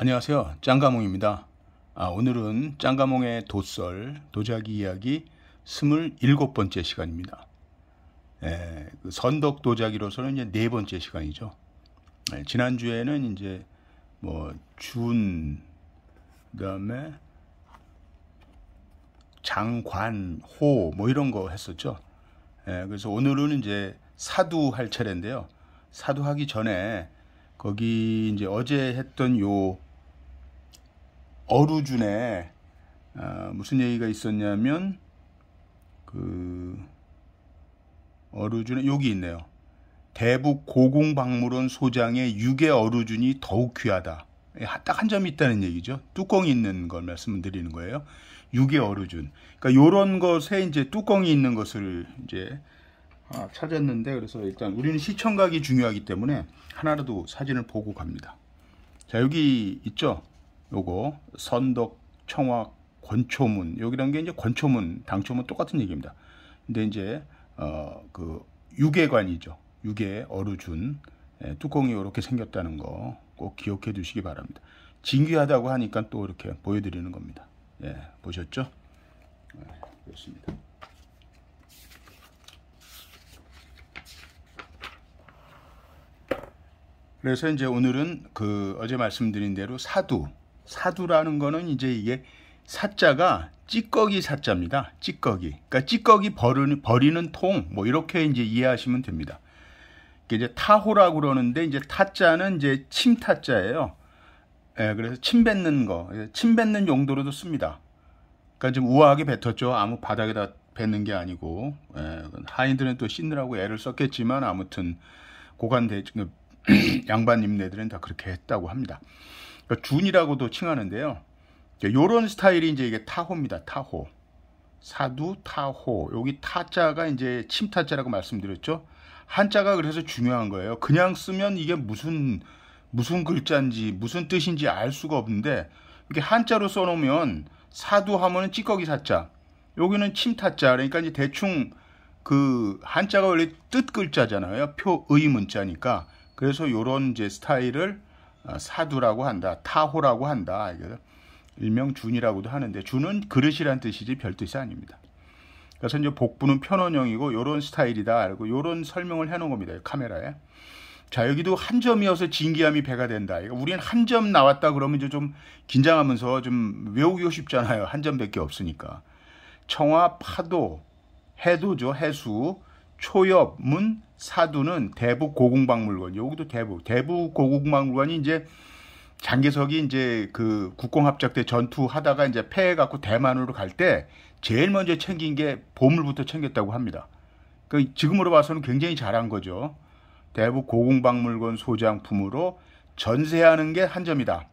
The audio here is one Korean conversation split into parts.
안녕하세요. 짱가몽입니다. 아, 오늘은 짱가몽의 도설 도자기 이야기 27번째 시간입니다. 에, 예, 그 선덕 도자기로서는 이제 네 번째 시간이죠. 에, 예, 지난주에는 이제 뭐 준, 그 다음에 장관, 호, 뭐 이런 거 했었죠. 에, 예, 그래서 오늘은 이제 사두 할 차례인데요. 사두 하기 전에 거기 이제 어제 했던 요 어루준에 아, 무슨 얘기가 있었냐면 그 어루준에 여기 있네요. 대북 고궁박물원 소장의 유괴 어루준이 더욱 귀하다. 예, 딱한점이 있다는 얘기죠. 뚜껑이 있는 걸 말씀드리는 거예요. 유괴 어루준. 그러니까 이런 것에 이제 뚜껑이 있는 것을 이제 아, 찾았는데 그래서 일단 우리는 시청각이 중요하기 때문에 하나라도 사진을 보고 갑니다. 자 여기 있죠. 요거 선덕 청와 권초문 여기라는 게 이제 권초문 당초문 똑같은 얘기입니다. 근데 이제 어 그 유계관이죠. 유계 어루준 예, 뚜껑이 이렇게 생겼다는 거 꼭 기억해 두시기 바랍니다. 진귀하다고 하니까 또 이렇게 보여드리는 겁니다. 예, 보셨죠? 예, 그렇습니다. 그래서 이제 오늘은 그 어제 말씀드린 대로 사두 사두라는 거는 이제 이게 사자가 찌꺼기 사자입니다. 찌꺼기. 그러니까 찌꺼기 버리는, 버리는 통, 뭐 이렇게 이제 이해하시면 됩니다. 이제 타호라고 그러는데 이제 타자는 이제 침타자예요. 예, 그래서 침 뱉는 거, 예, 침 뱉는 용도로도 씁니다. 그러니까 좀 우아하게 뱉었죠. 아무 바닥에다 뱉는 게 아니고 예, 하인들은 또 씻느라고 애를 썼겠지만 아무튼 고관 대중 그 양반 님네들은다 그렇게 했다고 합니다. 그러니까 준이라고도 칭하는데요. 요런 스타일이 이제 이게 타호입니다. 타호. 사두 타호. 여기 타자가 이제 침타자라고 말씀드렸죠. 한자가 그래서 중요한 거예요. 그냥 쓰면 이게 무슨 무슨 글자인지 무슨 뜻인지 알 수가 없는데 이렇게 한자로 써 놓으면 사두 하면은 찌꺼기 사자. 여기는 침타자. 그러니까 이제 대충 그 한자가 원래 뜻 글자잖아요. 표의 문자니까. 그래서 요런 이제 스타일을 아, 사두라고 한다. 타호라고 한다. 일명 준이라고도 하는데 준은 그릇이란 뜻이지 별 뜻이 아닙니다. 그래서 이제 복부는 편원형이고 요런 스타일이다 알고 요런 설명을 해놓은 겁니다. 카메라에. 자 여기도 한 점이어서 진기함이 배가 된다. 우리는 한점 나왔다 그러면 이제 좀 긴장하면서 좀 외우기가 쉽잖아요. 한 점밖에 없으니까. 청와 파도 해도죠 해수 초엽문, 사두는 대북 고궁박물관. 여기도 대북. 대북 고궁박물관이 이제 장개석이 이제 그 국공합작 때 전투하다가 이제 패해갖고 대만으로 갈 때 제일 먼저 챙긴 게 보물부터 챙겼다고 합니다. 그 지금으로 봐서는 굉장히 잘한 거죠. 대북 고궁박물관 소장품으로 전세하는 게 한 점이다.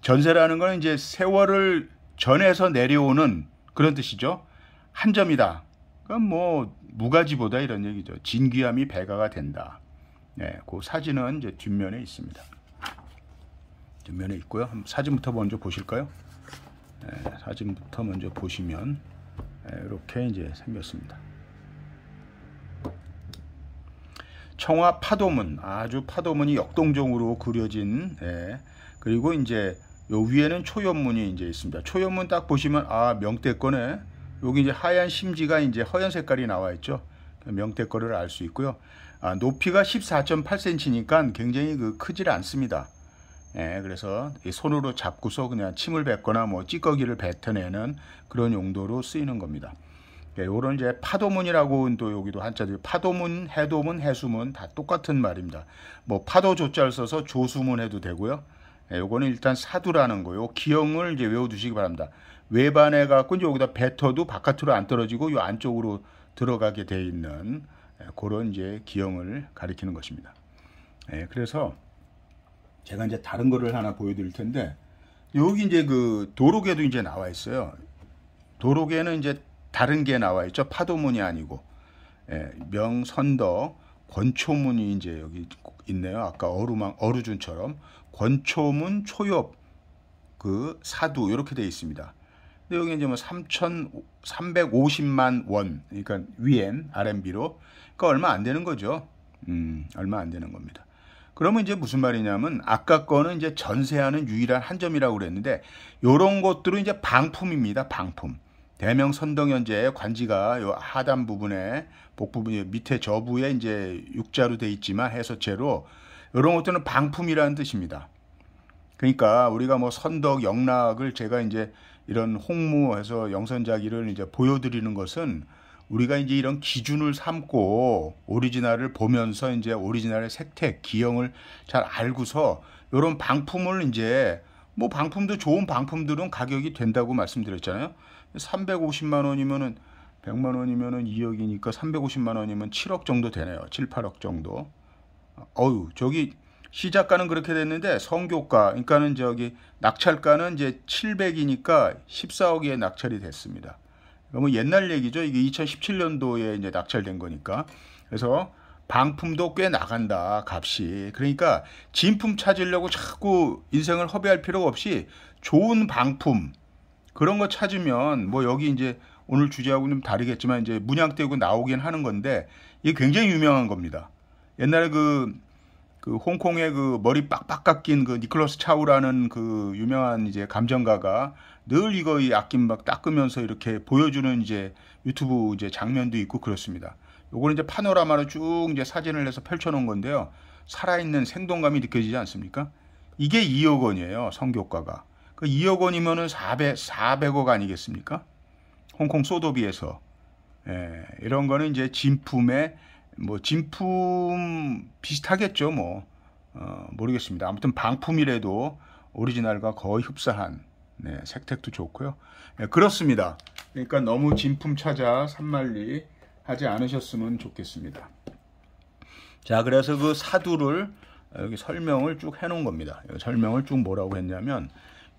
전세라는 건 이제 세월을 전해서 내려오는 그런 뜻이죠. 한 점이다. 그러뭐 그러니까 무가지보다 이런 얘기죠. 진귀함이 배가가 된다. 네, 그 사진은 이제 뒷면에 있습니다. 뒷면에 있고요. 사진부터 먼저 보실까요? 네, 사진부터 먼저 보시면 네, 이렇게 이제 생겼습니다. 청화 파도문, 아주 파도문이 역동적으로 그려진 네, 그리고 이제 요 위에는 초연문이 이제 있습니다. 초연문 딱 보시면 아 명대권에 여기 이제 하얀 심지가 이제 허연 색깔이 나와 있죠. 그 명태 거를 리알수 있고요. 아, 높이가 14.8cm니까 굉장히 그 크질 않습니다. 예, 그래서 손으로 잡고서 그냥 침을 뱉거나 뭐 찌꺼기를 뱉어내는 그런 용도로 쓰이는 겁니다. 예, 요런 이제 파도문이라고 또 여기도 한자도 파도문, 해도문, 해수문 다 똑같은 말입니다. 뭐 파도 조자를 써서 조수문 해도 되고요. 예, 요거는 일단 사두라는 거요. 기형을 이제 외워두시기 바랍니다. 외반해 갖고 이제 여기다 뱉어도 바깥으로 안 떨어지고 이 안쪽으로 들어가게 돼 있는 예, 그런 이제 기형을 가리키는 것입니다. 예, 그래서 제가 이제 다른 거를 하나 보여드릴 텐데 여기 이제 그 도로계도 이제 나와 있어요. 도로계는 이제 다른 게 나와 있죠. 파도문이 아니고 예, 명선덕 권초문이 이제 여기 있네요. 아까 어루망 어루준처럼 권초문 초엽 그 사두 이렇게 돼 있습니다. 여기 이제 뭐 3,350만 원. 그러니까 위엔 RMB로. 그러니까 얼마 안 되는 거죠. 음, 얼마 안 되는 겁니다. 그러면 이제 무슨 말이냐면 아까 거는 이제 전세하는 유일한 한 점이라고 그랬는데 요런 것들은 이제 방품입니다. 방품. 대명 선덕연재의 관지가 요 하단 부분에 복 부분 밑에 저부에 이제 육자로 돼 있지만 해서체로 요런 것들은 방품이라는 뜻입니다. 그러니까 우리가 뭐 선덕 영락을 제가 이제 이런 홍무에서 영선자기를 이제 보여드리는 것은 우리가 이제 이런 기준을 삼고 오리지널을 보면서 이제 오리지널의 색택, 기형을 잘 알고서 이런 방품을 이제 뭐 방품도 좋은 방품들은 가격이 된다고 말씀드렸잖아요. 350만 원이면은 100만 원이면은 2억이니까 350만 원이면 7억 정도 되네요. 7, 8억 정도. 어유 저기 시작가는 그렇게 됐는데 성교가 그러니까는 저기 낙찰가는 이제 700이니까 14억에 낙찰이 됐습니다. 너무 뭐 옛날 얘기죠. 이게 2017년도에 이제 낙찰된 거니까. 그래서 방품도 꽤 나간다 값이 그러니까 진품 찾으려고 자꾸 인생을 허비할 필요가 없이 좋은 방품 그런 거 찾으면 뭐 여기 이제 오늘 주제하고 좀 다르겠지만 이제 문양 떼고 나오긴 하는 건데 이게 굉장히 유명한 겁니다 옛날에 그그 홍콩의 그 머리 빡빡 깎인 그 니클러스 차우라는 그 유명한 이제 감정가가 늘 이거 이 아낌 막 닦으면서 이렇게 보여주는 이제 유튜브 이제 장면도 있고 그렇습니다. 요거는 이제 파노라마로 쭉 이제 사진을 해서 펼쳐놓은 건데요. 살아있는 생동감이 느껴지지 않습니까? 이게 2억 원이에요. 성교과가. 그 2억 원이면은 400, 400억 아니겠습니까? 홍콩 소도비에서. 예, 이런 거는 이제 진품의 뭐 진품 비슷하겠죠 뭐 어, 모르겠습니다 아무튼 방품이라도 오리지널과 거의 흡사한 네, 색택도 좋고요 네, 그렇습니다 그러니까 너무 진품 찾아 산말리 하지 않으셨으면 좋겠습니다 자 그래서 그 사두를 여기 설명을 쭉 해놓은 겁니다 설명을 쭉 뭐라고 했냐면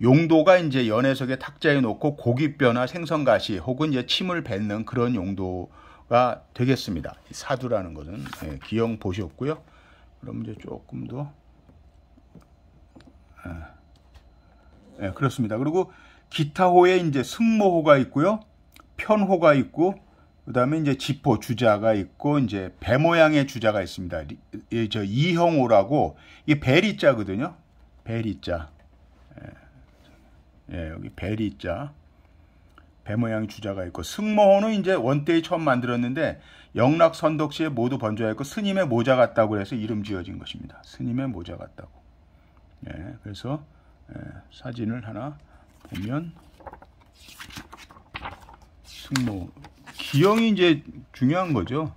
용도가 이제 연해석에 탁자에 놓고 고깃뼈나 생선가시 혹은 이제 침을 뱉는 그런 용도 가 되겠습니다. 사두라는 것은 예, 기형 보셨고요. 그럼 이제 조금 더 예, 예, 그렇습니다. 그리고 기타호에 이제 승모호가 있고요. 편호가 있고 그 다음에 이제 지포 주자가 있고 이제 배 모양의 주자가 있습니다. 이, 저 이형호라고 이게 베리자거든요. 배리자 예, 예, 여기 배리자 배 모양의 주자가 있고 승모호는 이제 원대이 처음 만들었는데 영락 선덕시에 모두 번져있고 스님의 모자 같다고 해서 이름 지어진 것입니다. 스님의 모자 같다고. 예, 그래서 예, 사진을 하나 보면 승모 기형이 이제 중요한 거죠.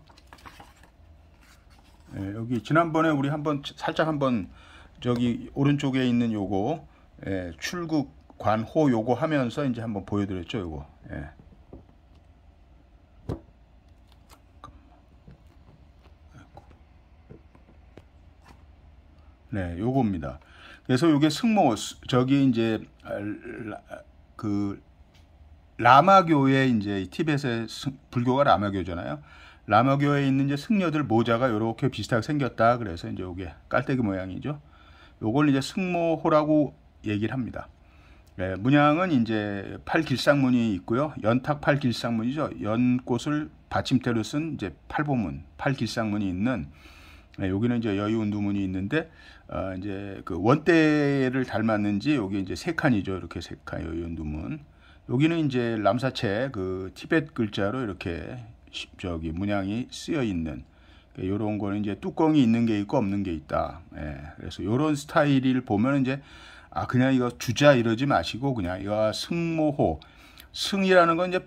예, 여기 지난번에 우리 한번 살짝 한번 저기 오른쪽에 있는 요거 예, 출국 관호 요거 하면서 이제 한번 보여드렸죠 요거 예. 네 요겁니다 그래서 요게 승모 저기 이제 그 라마교의 이제 티벳의 승, 불교가 라마교잖아요 라마교에 있는 이제 승려들 모자가 이렇게 비슷하게 생겼다 그래서 이제 요게 깔때기 모양이죠 요걸 이제 승모호라고 얘기를 합니다 네, 문양은 이제 팔길상문이 있고요. 연탁 팔길상문이죠. 연꽃을 받침대로 쓴 이제 팔보문, 팔길상문이 있는 네, 여기는 이제 여유운두문이 있는데 어, 이제 그 원대를 닮았는지 여기 이제 세 칸이죠. 이렇게 세 칸 여유운두문. 여기는 이제 람사체 그 티벳 글자로 이렇게 저기 문양이 쓰여 있는 예, 요런 거는 이제 뚜껑이 있는 게 있고 없는 게 있다. 예, 그래서 요런 스타일을 보면 이제 아 그냥 이거 주자 이러지 마시고 그냥 이거 승모호 승이라는 건 이제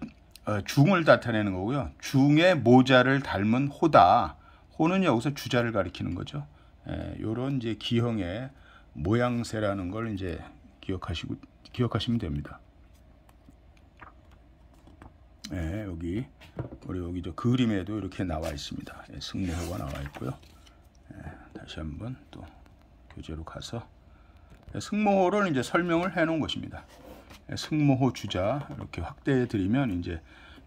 어, 중을 나타내는 거고요. 중에 모자를 닮은 호다. 호는 여기서 주자를 가리키는 거죠. 이런 예, 이제 기형의 모양새라는 걸 이제 기억하시고 기억하시면 됩니다. 예, 여기 우리 여기 저 그림에도 이렇게 나와 있습니다. 예, 승모호가 나와 있고요. 예, 다시 한번 또 교재로 가서 승모호를 이제 설명을 해 놓은 것입니다. 승모호 주자 이렇게 확대해 드리면 이제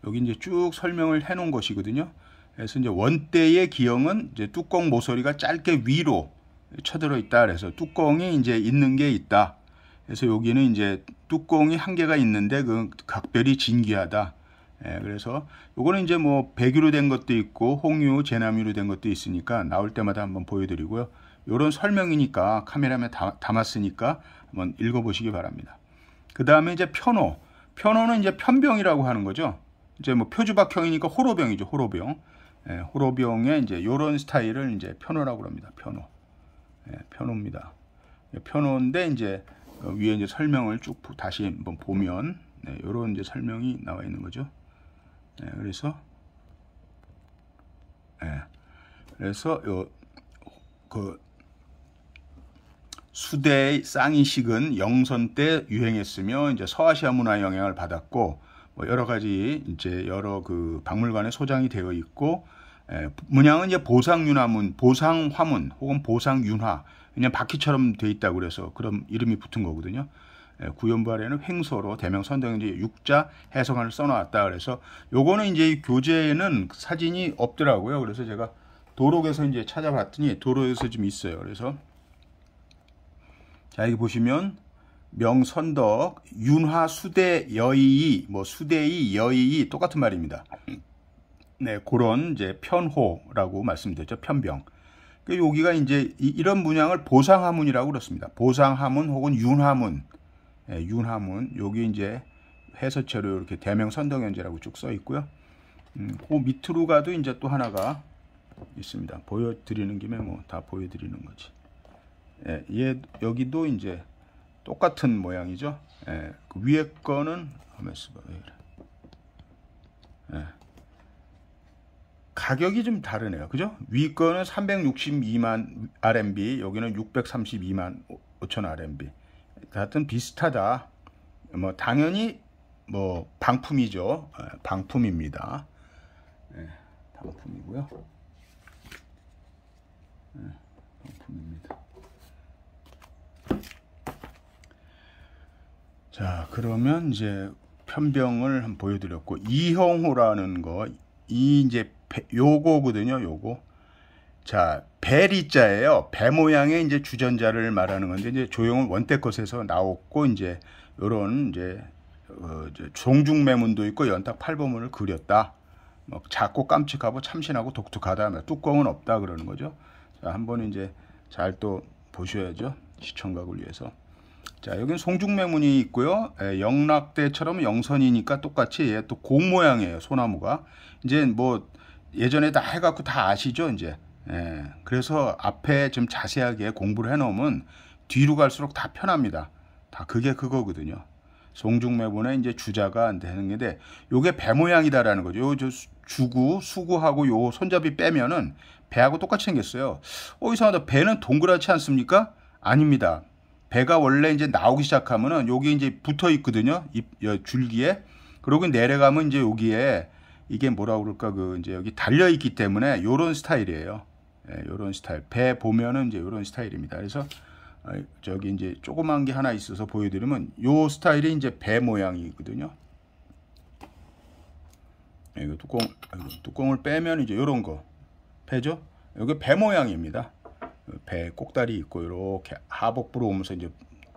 여기 이제 쭉 설명을 해 놓은 것이거든요. 그래서 이제 원대의 기형은 이제 뚜껑 모서리가 짧게 위로 쳐들어 있다. 그래서 뚜껑이 이제 있는 게 있다. 그래서 여기는 이제 뚜껑이 한 개가 있는데 그 각별히 진귀하다. 예, 그래서 요거는 이제 뭐 백유로 된 것도 있고 홍유, 제나미로 된 것도 있으니까 나올 때마다 한번 보여드리고요. 이런 설명이니까 카메라에 담았으니까 한번 읽어보시기 바랍니다. 그 다음에 이제 편호. 편호는 이제 편병이라고 하는 거죠. 이제 뭐 표주박형이니까 호로병이죠. 호로병. 예, 호로병의 이제 이런 스타일을 이제 편호라고 합니다. 편호. 예, 편호입니다. 예, 편호인데 이제 그 위에 이제 설명을 쭉 다시 한번 보면 네, 이런 이제 설명이 나와 있는 거죠. 네, 그래서 네, 그래서 요그 수대의 쌍이식은 영선 때 유행했으며 이제 서아시아 문화의 영향을 받았고 뭐 여러 가지 이제 여러 그 박물관에 소장이 되어 있고 에, 예, 문양은 이제 보상윤화문, 보상화문 혹은 보상윤화 그냥 바퀴처럼 돼 있다고 그래서 그런 이름이 붙은 거거든요. 예, 구연발에는 횡소로 대명선등 이제 육자 해석안을 써놨다 그래서 요거는 이제 교재에는 사진이 없더라고요. 그래서 제가 도로에서 이제 찾아봤더니 도로에서좀 있어요. 그래서 자, 여기 보시면 명선덕 윤화 수대 여의이 뭐 수대이 여의이 똑같은 말입니다. 네, 그런 이제 편호라고 말씀드렸죠. 편병. 그 여기가 이제 이런 문양을 보상하문이라고 그렇습니다. 보상하문 혹은 윤하문. 예, 윤하문. 여기 이제 해서체로 이렇게 대명선덕연제라고 쭉 써 있고요. 음, 그 밑으로 가도 이제 또 하나가 있습니다. 보여드리는 김에 뭐 다 보여드리는 거지. 예, 여기도 이제 똑같은 모양이죠. 예, 그 위에 거는 하면서 봐왜 그래? 가격이 좀 다르네요. 그죠? 위 거는 362만 RMB, 여기는 632만 5천 RMB. 하여튼 비슷하다. 뭐 당연히 뭐 방품이죠. 예, 방품입니다. 네, 방품이고요. 네, 방품입니다. 자 그러면 이제 편병을 한 보여드렸고 이형호라는 거이 이제 요거거든요 요거 자 배리자예요 배 모양의 이제 주전자를 말하는 건데 이제 조형은 원대 것에서 나왔고 이제 요런 이제, 어, 이 종중매문도 있고 연탁 팔보문을 그렸다 뭐 작고 깜찍하고 참신하고 독특하다 뭐 뚜껑은 없다 그러는 거죠 자 한번 이제 잘 또 보셔야죠 시청각을 위해서 자, 여기는 송중매문이 있고요. 예, 영락대처럼 영선이니까 똑같이 예, 또곡 모양이에요. 소나무가. 이제 뭐 예전에 다 해갖고 다 아시죠, 이제. 예, 그래서 앞에 좀 자세하게 공부를 해놓으면 뒤로 갈수록 다 편합니다. 다 그게 그거거든요. 송중매문의 이제 주자가 되는 게데 요게 배 모양이다라는 거죠. 요저 주구, 수구하고 요 손잡이 빼면은 배하고 똑같이 생겼어요. 어 이상하다. 배는 동그랗지 않습니까? 아닙니다. 배가 원래 이제 나오기 시작하면은 여기 이제 붙어 있거든요. 이 줄기에. 그러고 내려가면 이제 여기에 이게 뭐라 그럴까 그 이제 여기 달려 있기 때문에 요런 스타일이에요. 예, 요런 스타일. 배 보면은 이제 요런 스타일입니다. 그래서 어, 저기 이제 조그만 게 하나 있어서 보여드리면 요 스타일이 이제 배 모양이거든요. 예, 이거 뚜껑 아, 뚜껑을 빼면 이제 요런 거 배죠? 여기 배 모양입니다. 배 꼭다리 있고 이렇게 하복부로 오면서 이제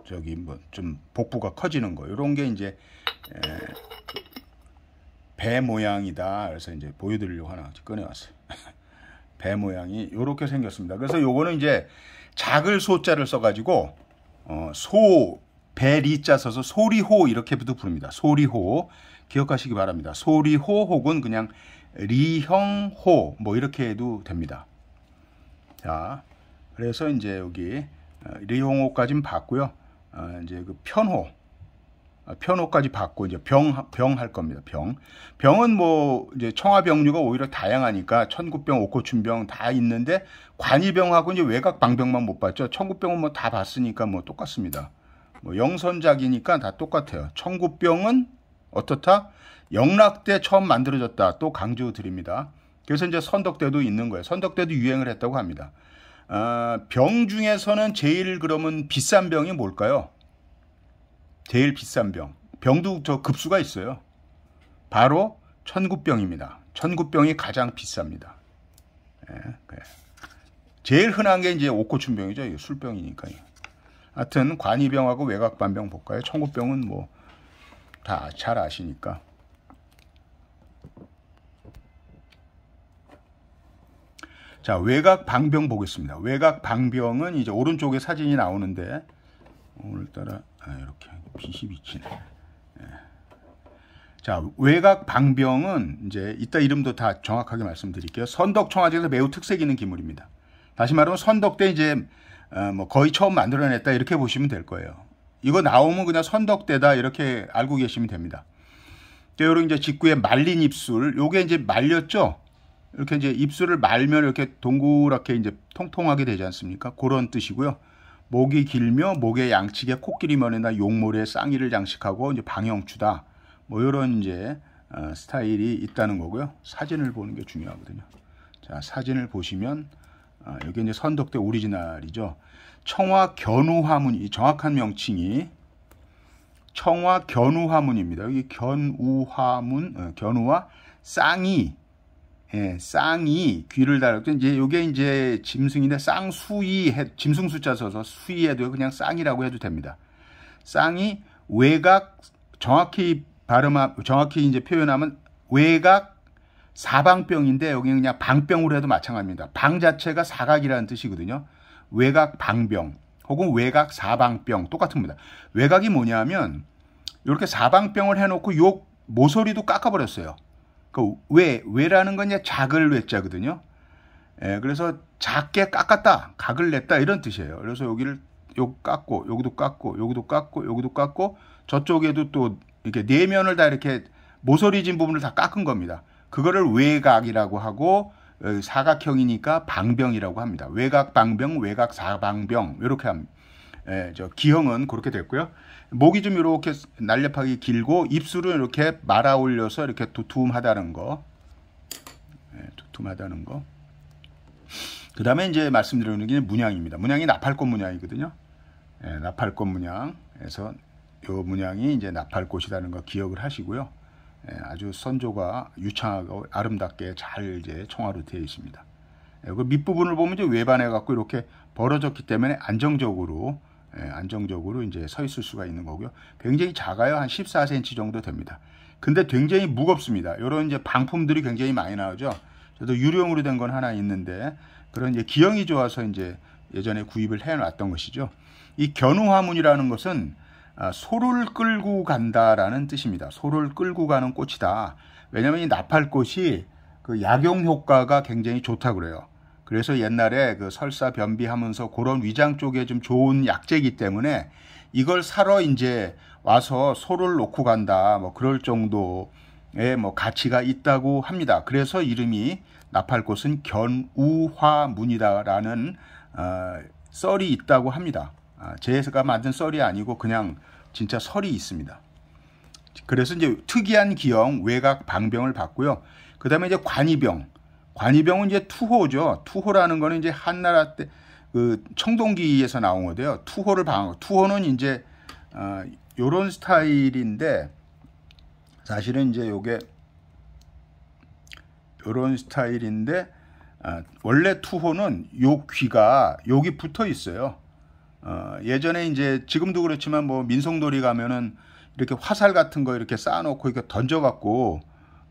저기 뭐 좀 복부가 커지는 거 이런 게 이제 배 모양이다 그래서 이제 보여드리려고 하나 꺼내왔어요 배 모양이 이렇게 생겼습니다 그래서 요거는 이제 작을 소자를 써가지고 어, 소 배 리 자 써서 소리호 이렇게부터 부릅니다 소리호 기억하시기 바랍니다 소리호 혹은 그냥 리형호 뭐 이렇게 해도 됩니다 자 그래서 이제 여기 어, 리용호까지는 봤고요. 어, 이제 그 편호 어, 편호까지 받고 이제 병 병 할 겁니다. 병 병은 뭐 이제 청화병류가 오히려 다양하니까 천구병, 옥고춘병 다 있는데 관이병하고 이제 외곽 방병만 못 봤죠. 천구병은 뭐 다 봤으니까 뭐 똑같습니다. 뭐 영선작이니까 다 똑같아요. 천구병은 어떻다? 영락대 처음 만들어졌다. 또 강조 드립니다. 그래서 이제 선덕대도 있는 거예요. 선덕대도 유행을 했다고 합니다. 아, 병 중에서는 제일 그러면 비싼 병이 뭘까요? 제일 비싼 병. 병도 저 급수가 있어요. 바로 천구병입니다. 천구병이 가장 비쌉니다. 예, 그 제일 흔한 게 이제 옥고춘병이죠. 술병이니까요. 하여튼 관이병하고 외곽반병 볼까요? 천구병은 뭐 다 잘 아시니까. 자, 외곽 방병 보겠습니다. 외곽 방병은 이제 오른쪽에 사진이 나오는데 오늘따라 아, 이렇게 빛이 비치네. 예. 자, 외곽 방병은 이제 이따 이름도 다 정확하게 말씀드릴게요. 선덕 청아지에서 매우 특색 있는 기물입니다. 다시 말하면 선덕 때 이제 어, 뭐 거의 처음 만들어냈다 이렇게 보시면 될 거예요. 이거 나오면 그냥 선덕대다 이렇게 알고 계시면 됩니다. 때로 이제 직구에 말린 입술, 요게 이제 말렸죠. 이렇게 이제 입술을 말면 이렇게 동그랗게 이제 통통하게 되지 않습니까? 그런 뜻이고요. 목이 길며 목의 양측에 코끼리면이나 용모래 쌍이를 장식하고 이제 방영추다. 뭐 이런 이제 어, 스타일이 있다는 거고요. 사진을 보는 게 중요하거든요. 자, 사진을 보시면 어, 여기 이제 선덕대 오리지널이죠. 청화 견우화문이 정확한 명칭이 청화 견우화문입니다. 여기 견우화문, 어, 견우와 쌍이 예, 쌍이 귀를 달았고 이제 이게 이제 짐승인데 쌍수이 해, 짐승 숫자 써서 수이해도 그냥 쌍이라고 해도 됩니다. 쌍이 외곽 정확히 발음 정확히 이제 표현하면 외곽 사방병인데 여기 그냥 방병으로 해도 마찬가지입니다. 방 자체가 사각이라는 뜻이거든요. 외곽 방병 혹은 외곽 사방병 똑같습니다. 외곽이 뭐냐면 이렇게 사방병을 해놓고 요 모서리도 깎아버렸어요. 그 왜, 왜라는 건 이제 작을 외자거든요. 예, 그래서 작게 깎았다, 각을 냈다 이런 뜻이에요. 그래서 여기를 요 깎고, 여기도 깎고, 여기도 깎고, 여기도 깎고 저쪽에도 또 이렇게 내 면을 다 이렇게 모서리진 부분을 다 깎은 겁니다. 그거를 외각이라고 하고 어, 사각형이니까 방병이라고 합니다. 외각 방병, 외각 사방병 이렇게 합니다. 예, 저 기형은 그렇게 됐고요. 목이 좀 이렇게 날렵하게 길고 입술은 이렇게 말아 올려서 이렇게 두툼하다는 거. 예, 두툼하다는 거. 그 다음에 이제 말씀드리는 게 문양입니다. 문양이 나팔꽃 문양이거든요. 예, 나팔꽃 문양에서 요 문양이 이제 나팔꽃이라는 거 기억을 하시고요. 예, 아주 선조가 유창하고 아름답게 잘 이제 총화로 되어 있습니다. 예, 그 밑부분을 보면 이제 외반해 갖고 이렇게 벌어졌기 때문에 안정적으로 예, 안정적으로 이제 서 있을 수가 있는 거고요. 굉장히 작아요. 한 14cm 정도 됩니다. 근데 굉장히 무겁습니다. 이런 이제 방품들이 굉장히 많이 나오죠. 저도 유령으로된 건 하나 있는데 그런 이제 기형이 좋아서 이제 예전에 구입을 해놨던 것이죠. 이 견우화문이라는 것은 아, 소를 끌고 간다라는 뜻입니다. 소를 끌고 가는 꽃이다. 왜냐하면 이 나팔꽃이 그 약용 효과가 굉장히 좋다 그래요. 그래서 옛날에 그 설사 변비하면서 그런 위장 쪽에 좀 좋은 약재이기 때문에 이걸 사러 이제 와서 소를 놓고 간다 뭐 그럴 정도의 뭐 가치가 있다고 합니다. 그래서 이름이 나팔꽃은 견우화문이다라는 어, 썰이 있다고 합니다. 아, 제가 만든 썰이 아니고 그냥 진짜 설이 있습니다. 그래서 이제 특이한 기형 외곽 방병을 봤고요. 그 다음에 이제 관이병. 관이병은 이제 투호죠. 투호라는 거는 이제 한나라 때그 청동기에서 나온 거데요 투호를 방하고 투호는 이제 어, 요런 스타일인데 사실은 이제 요게 요런 스타일인데 어, 원래 투호는 요 귀가 여기 붙어 있어요. 어, 예전에 이제 지금도 그렇지만 뭐 민속놀이 가면은 이렇게 화살 같은 거 이렇게 쌓아놓고 이렇게 던져갖고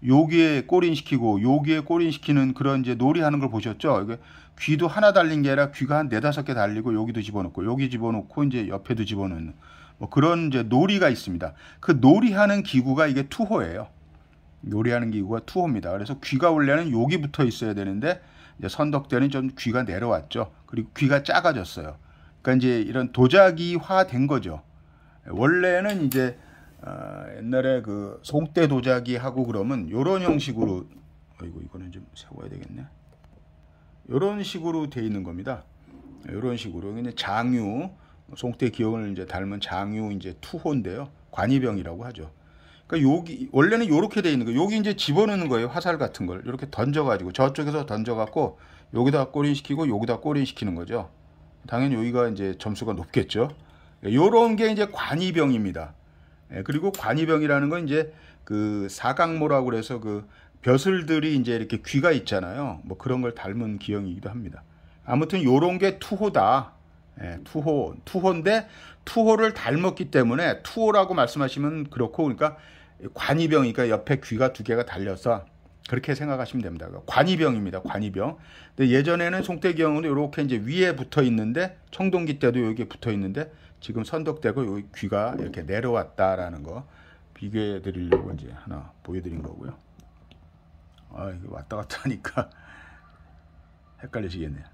여기에 꼬린시키고 여기에 꼬린시키는 그런 이제 놀이하는 걸 보셨죠? 이게 귀도 하나 달린 게 아니라 귀가 한 네다섯 개 달리고 여기도 집어넣고 여기 집어넣고 이제 옆에도 집어넣는 뭐 그런 이제 놀이가 있습니다. 그 놀이하는 기구가 이게 투호예요. 요리하는 기구가 투호입니다. 그래서 귀가 원래는 여기 붙어 있어야 되는데 선덕 대는좀 귀가 내려왔죠. 그리고 귀가 작아졌어요. 그러니까 이제 이런 도자기화 된 거죠. 원래는 이제 아, 옛날에 그 송대 도자기 하고 그러면 요런 형식으로 아이고 이거는 좀 세워야 되겠네 요런 식으로 돼 있는 겁니다 요런 식으로 그냥 장유 송대 기억을 이제 닮은 장유 이제 투호인데요 관이병이라고 하죠 그러니까 여기 원래는 요렇게 돼 있는 거예요 여기 이제 집어넣는 거예요 화살 같은 걸 이렇게 던져 가지고 저쪽에서 던져 갖고 여기다 꼬리시키고 여기다 꼬리시키는 거죠 당연히 여기가 이제 점수가 높겠죠 그러니까 요런 게 이제 관이병입니다 예, 그리고 관이병이라는 건 이제 그 사각모라고 그래서 그 벼슬들이 이제 이렇게 귀가 있잖아요. 뭐 그런 걸 닮은 기형이기도 합니다. 아무튼 요런 게 투호다. 예, 투호, 투호인데 투호를 닮았기 때문에 투호라고 말씀하시면 그렇고 그러니까 관이병이니까 그러니까 옆에 귀가 두 개가 달려서 그렇게 생각하시면 됩니다. 관이병입니다. 관이병. 근데 예전에는 송태기형은 이렇게 이제 위에 붙어 있는데 청동기 때도 여기에 붙어 있는데 지금 선덕되고 여기 귀가 이렇게 내려왔다라는 거 비교해 드리려고 이제 하나 보여드린 거고요. 아 이게 왔다 갔다 하니까 헷갈리시겠네요.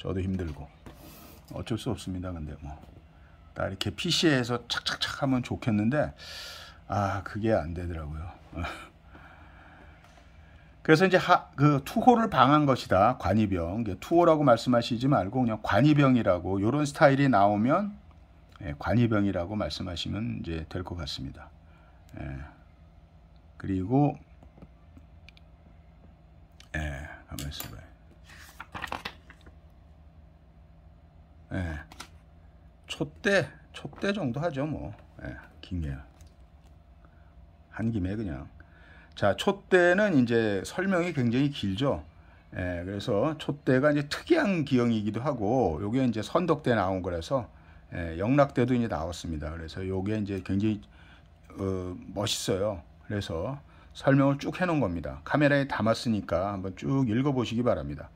저도 힘들고 어쩔 수 없습니다. 근데 뭐딱 이렇게 PC에서 착착착 하면 좋겠는데 아 그게 안 되더라고요. 그래서 이제 하, 그 투호를 방한 것이다 관이병 투호라고 말씀하시지 말고 그냥 관이병이라고 이런 스타일이 나오면 예, 관이병이라고 말씀하시면 이제 될 것 같습니다. 예. 그리고 예, 가만 있어봐요. 예, 촛대, 촛대 정도 하죠, 뭐. 예, 김에. 한 김에 그냥. 자, 촛대는 이제 설명이 굉장히 길죠. 예, 그래서 촛대가 이제 특이한 기형이기도 하고, 요게 이제 선덕대 나온 거라서, 예, 영락대도 이제 나왔습니다. 그래서 요게 이제 굉장히 어, 멋있어요. 그래서 설명을 쭉 해놓은 겁니다. 카메라에 담았으니까 한번 쭉 읽어보시기 바랍니다.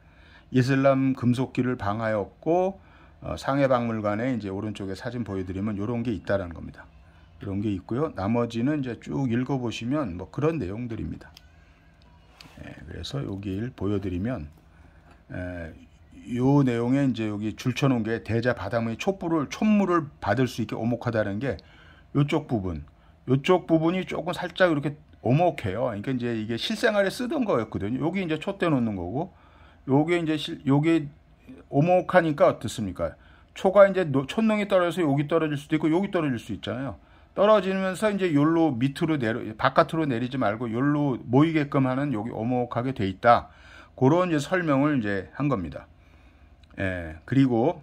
이슬람 금속기를 방하였고 어, 상해 박물관에 이제 오른쪽에 사진 보여드리면 이런 게 있다라는 겁니다. 이런 게 있고요. 나머지는 이제 쭉 읽어보시면 뭐 그런 내용들입니다. 예, 그래서 여기를 보여드리면 요 내용에 이제 여기 줄쳐놓은 게 대자 바닥무늬 촛불을 촛물을 받을 수 있게 오목하다는 게 요쪽 부분 요쪽 부분이 조금 살짝 이렇게 오목해요. 그러니까 이제 이게 실생활에 쓰던 거였거든요. 여기 이제 촛대 놓는 거고 요게 이제 실 요게 오목하니까 어떻습니까? 초가 이제 촛농이 떨어져서 여기 떨어질 수도 있고 여기 떨어질 수 있잖아요. 떨어지면서 이제 요로 밑으로 내려 바깥으로 내리지 말고 요로 모이게끔 하는 여기 오목하게 돼 있다. 그런 이제 설명을 이제 한 겁니다. 예, 그리고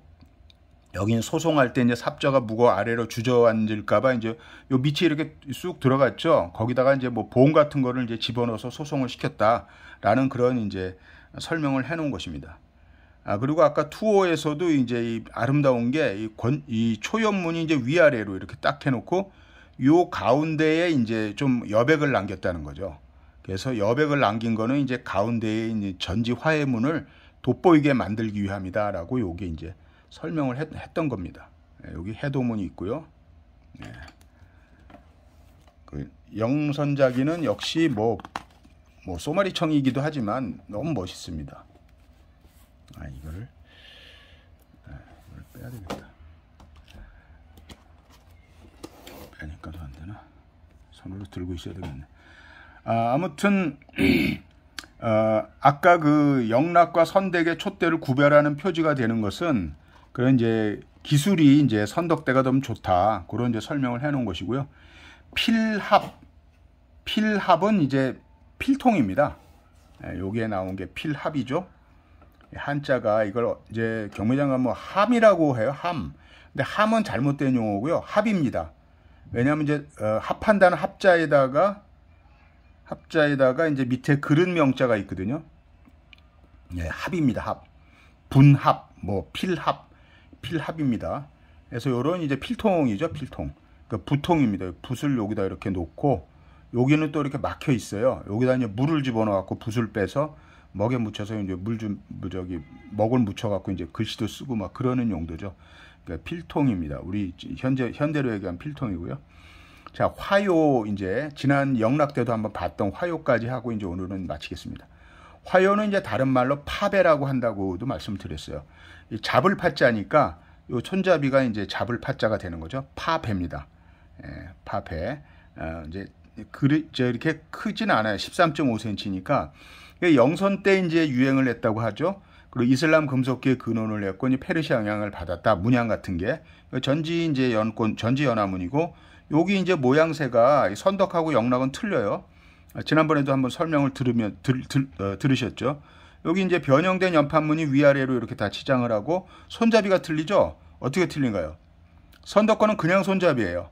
여긴 소송할 때 이제 삽자가 무거 아래로 주저앉을까봐 이제 요 밑에 이렇게 쑥 들어갔죠. 거기다가 이제 뭐 보험 같은 거를 이제 집어넣어서 소송을 시켰다라는 그런 이제 설명을 해놓은 것입니다. 아 그리고 아까 투어에서도 이제 이 아름다운 게이 이 초연문이 이제 위아래로 이렇게 딱 해놓고 요 가운데에 이제 좀 여백을 남겼다는 거죠. 그래서 여백을 남긴 거는 이제 가운데에 이제 전지 화해문을 돋보이게 만들기 위함이다라고 여기 이제 설명을 했, 던 겁니다. 예, 여기 해도문이 있고요. 예. 그 영선자기는 역시 뭐, 뭐 소마리청이기도 하지만 너무 멋있습니다. 아 이거를, 아, 이걸 빼야 되겠다. 빼니까도 안 되나? 손으로 들고 있어야 되겠네. 아, 아무튼 어, 아까 그 영락과 선덕의 촛대를 구별하는 표지가 되는 것은 그런 이제 기술이 이제 선덕대가 좀 좋다 그런 이제 설명을 해놓은 것이고요. 필합 필합은 이제 필통입니다. 예, 여기에 나온 게 필합이죠. 한자가 이걸 이제 경매장가 뭐 함이라고 해요. 함. 근데 함은 잘못된 용어고요. 합입니다. 왜냐하면 이제 어, 합한다는 합자에다가 합자에다가 이제 밑에 그릇 명자가 있거든요. 예, 합입니다. 합. 분합, 뭐 필합, 필합입니다. 그래서 요런 이제 필통이죠. 필통. 그 그러니까 부통입니다. 붓을 여기다 이렇게 놓고 여기는 또 이렇게 막혀 있어요. 여기다 이제 물을 집어넣어 갖고 붓을 빼서 먹에 묻혀서 이제 물좀 뭐 저기 먹을 묻혀 갖고 이제 글씨도 쓰고 막 그러는 용도죠. 그러니까 필통입니다. 우리 현재 현대로 얘기한 필통이고요. 자, 화요 이제 지난 영락 때도 한번 봤던 화요까지 하고 이제 오늘은 마치겠습니다. 화요는 이제 다른 말로 파배라고 한다고도 말씀드렸어요. 이 잡을 파자니까 요 손잡이가 이제 잡을 파자가 되는 거죠. 파배입니다. 예, 파배. 어, 이제 그리, 저 이렇게 크진 않아요. 13.5cm니까 영선 때 이제 유행을 했다고 하죠. 그리고 이슬람 금속기의 근원을 했고 페르시아 영향을 받았다 문양 같은 게 전지 이제 연권 전지 연화문이고 여기 이제 모양새가 선덕하고 영락은 틀려요. 아, 지난번에도 한번 설명을 들으면 들, 들, 어, 들으셨죠. 여기 이제 변형된 연판문이 위아래로 이렇게 다 치장을 하고 손잡이가 틀리죠. 어떻게 틀린가요? 선덕 거는 그냥 손잡이에요.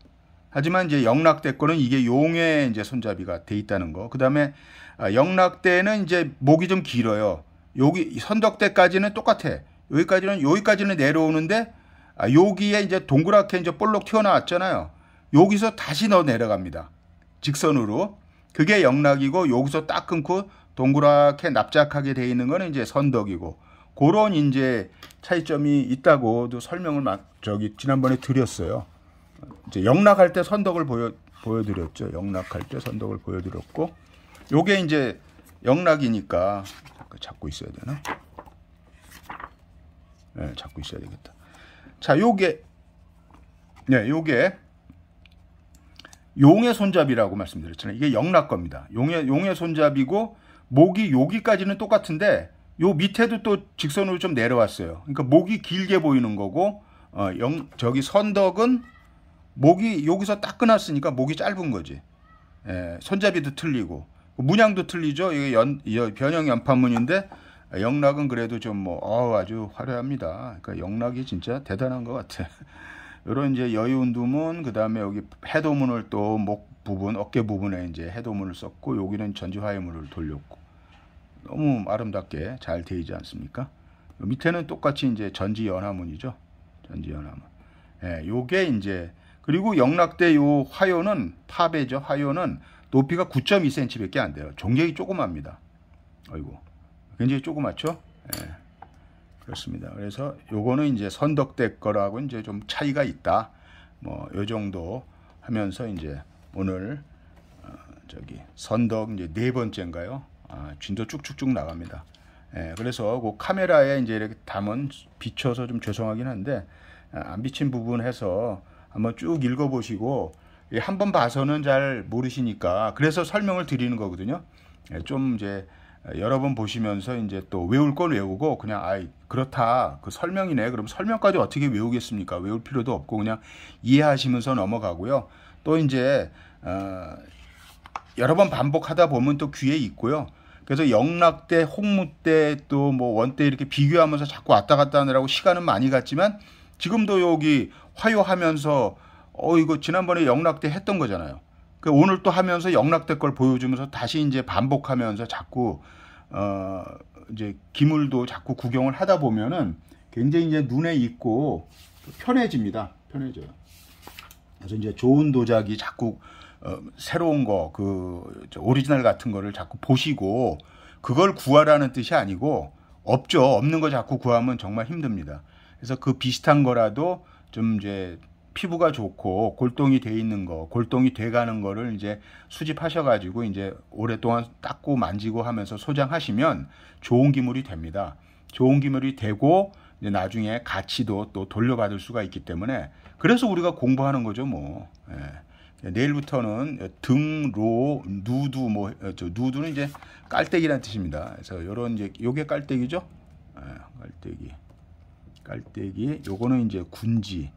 하지만 이제 영락대 거는 이게 용의 이제 손잡이가 돼 있다는 거. 그다음에 아, 영락대는 이제 목이 좀 길어요. 여기 선덕대까지는 똑같아. 여기까지는 여기까지는 내려오는데 아, 여기에 이제 동그랗게 이제 볼록 튀어나왔잖아요. 여기서 다시 더 내려갑니다. 직선으로. 그게 영락이고 여기서 딱 끊고 동그랗게 납작하게 돼 있는 거는 이제 선덕이고 그런 이제 차이점이 있다고도 설명을 막 저기 지난번에 드렸어요. 이제 영락할 때 선덕을 보여 보여드렸죠. 영락할 때 선덕을 보여드렸고 요게 이제 영락이니까 그 잡고 있어야 되나? 네, 잡고 있어야 되겠다. 자, 요게 네, 요게 용의 손잡이라고 말씀드렸잖아요. 이게 영락겁니다. 용의, 용의 손잡이고 목이 여기까지는 똑같은데 요 밑에도 또 직선으로 좀 내려왔어요. 그러니까 목이 길게 보이는 거고 어, 영, 저기 선덕은 목이 여기서 딱 끊었으니까 목이 짧은 거지. 예, 손잡이도 틀리고 문양도 틀리죠. 이게 연, 변형 연판문인데 영락은 그래도 좀 뭐 아주 화려합니다. 그러니까 영락이 진짜 대단한 것 같아. 요런 이제 여의운두문 그다음에 여기 해도문을 또 목 부분 어깨 부분에 이제 해도문을 썼고 여기는 전지화해문을 돌렸고 너무 아름답게 잘 되지 않습니까? 밑에는 똑같이 이제 전지연화문이죠. 전지연화문. 예, 요게 이제 그리고 영락대 요 화요는 파베죠. 화요는 높이가 9.2cm밖에 안 돼요. 종객이 조그맣니다. 아이고. 굉장히 조그맣죠? 그렇습니다. 그래서 요거는 이제 선덕대 거라고 이제 좀 차이가 있다. 뭐 요 정도 하면서 이제 오늘 어 저기 선덕 이제 네 번째인가요? 아, 진도 쭉쭉쭉 나갑니다. 예, 그래서 그 카메라에 이제 이렇게 담은 비춰서 좀 죄송하긴 한데 아, 안 비친 부분 해서 한번 쭉 읽어보시고 예, 한번 봐서는 잘 모르시니까 그래서 설명을 드리는 거거든요. 예, 좀 이제 여러 번 보시면서 이제 또 외울 건 외우고 그냥 아이 그렇다 그 설명이네 그럼 설명까지 어떻게 외우겠습니까 외울 필요도 없고 그냥 이해하시면서 넘어가고요 또 이제 어, 여러 번 반복하다 보면 또 귀에 있고요 그래서 영락대 홍무대 또 뭐 원대 이렇게 비교하면서 자꾸 왔다 갔다 하느라고 시간은 많이 갔지만 지금도 여기 화요하면서 어 이거 지난번에 영락대 했던 거잖아요 그 오늘 또 하면서 영락될 걸 보여주면서 다시 이제 반복하면서 자꾸 어 이제 기물도 자꾸 구경을 하다 보면은 굉장히 이제 눈에 익고 편해집니다. 편해져요. 그래서 이제 좋은 도자기 자꾸 어, 새로운 거, 그, 오리지널 같은 거를 자꾸 보시고, 그걸 구하라는 뜻이 아니고, 없죠. 없는 거 자꾸 구하면 정말 힘듭니다. 그래서 그 비슷한 거라도 좀 이제 피부가 좋고 골동이 돼 있는 거, 골동이 돼 가는 거를 이제 수집하셔 가지고 이제 오랫동안 닦고 만지고 하면서 소장하시면 좋은 기물이 됩니다. 좋은 기물이 되고 이제 나중에 가치도 또 돌려받을 수가 있기 때문에 그래서 우리가 공부하는 거죠, 뭐. 예. 예 내일부터는 등, 로, 누드 뭐저 어, 누드는 이제 깔때기란 뜻입니다. 그래서 요런 이제 요게 깔때기죠? 예, 깔때기. 깔때기. 요거는 이제 군지.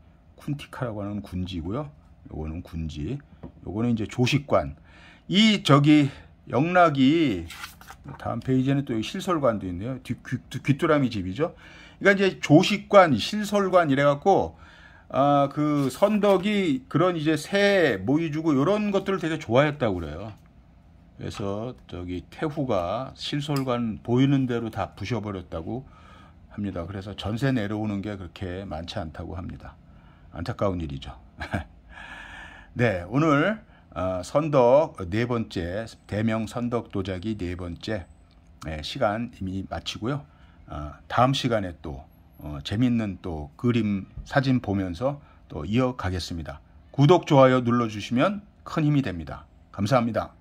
쿤티카라고 하는 군지고요. 요거는 군지. 요거는 이제 조식관. 이 저기 영락이 다음 페이지에는 또 실설관도 있네요. 뒤, 귀, 뚜라미 집이죠. 그러니까 이제 조식관, 실설관 이래갖고 아, 그 선덕이 그런 이제 새 모이주고 이런 것들을 되게 좋아했다고 그래요. 그래서 저기 태후가 실설관 보이는 대로 다 부셔버렸다고 합니다. 그래서 전세 내려오는 게 그렇게 많지 않다고 합니다. 안타까운 일이죠. 네, 오늘 어, 선덕 네 번째 대명 선덕 도자기 네 번째 예, 시간 이미 마치고요. 어, 다음 시간에 또 어, 재밌는 또 그림 사진 보면서 또 이어가겠습니다. 구독 좋아요 눌러주시면 큰 힘이 됩니다. 감사합니다.